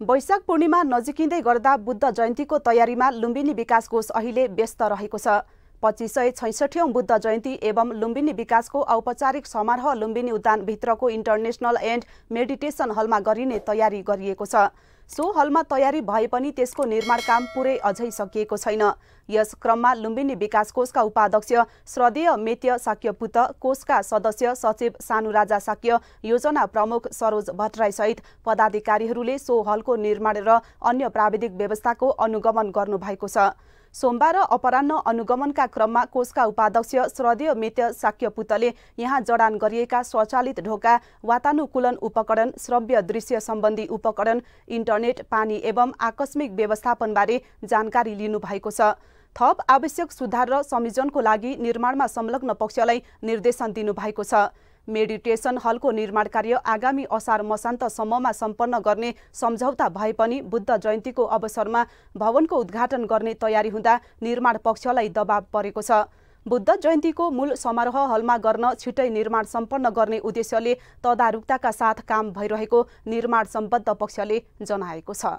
वैशाख पूर्णिमा नजिकिँदै गर्दा बुद्ध जयन्तीको तयारीमा लुम्बिनी विकास कोष अहिले व्यस्त रहेको छ पच्चिस सय छैसठौँ बुद्ध जयन्ती एवं लुम्बिनी विकासको औपचारिक समारोह लुम्बिनी उद्यानभित्रको इन्टरनेसनल एन्ड मेडिटेसन हलमा गरिने तयारी गरिएको छ सो हलमा तयारी भए पनि त्यसको निर्माण काम पुरै अझै सकिएको छैन यस क्रममा लुम्बिनी विकास कोषका उपाध्यक्ष श्रदेय मेत्य साक्यपुत कोषका सदस्य सचिव सानु राजा साक्य योजना प्रमुख सरोज भट्टराईसहित पदाधिकारीहरूले सो हलको निर्माण र अन्य प्राविधिक व्यवस्थाको अनुगमन गर्नुभएको छ सोमबार अपरान्न अनुगमनका क्रममा कोषका उपाध्यक्ष श्रदेय मित्य साक्यपुतले यहाँ जडान गरिएका स्वचालित ढोका वातानुकूलन उपकरण श्रव्य दृश्य सम्बन्धी उपकरण इन्टरनेट पानी एवं आकस्मिक व्यवस्थापनबारे जानकारी लिनुभएको छ थप आवश्यक सुधार र संयोजनको लागि निर्माणमा संलग्न पक्षलाई निर्देशन दिनुभएको छ मेडिटेसन हलको निर्माण कार्य आगामी असार मसान्तसम्ममा सम्पन्न गर्ने सम्झौता भए पनि बुद्ध जयन्तीको अवसरमा भवनको उद्घाटन गर्ने तयारी हुँदा निर्माण पक्षलाई दबाव परेको छ बुद्ध जयन्तीको मूल समारोह हलमा गर्न छिटै निर्माण सम्पन्न गर्ने उद्देश्यले तदारुकताका साथ काम भइरहेको निर्माण सम्बद्ध पक्षले जनाएको छ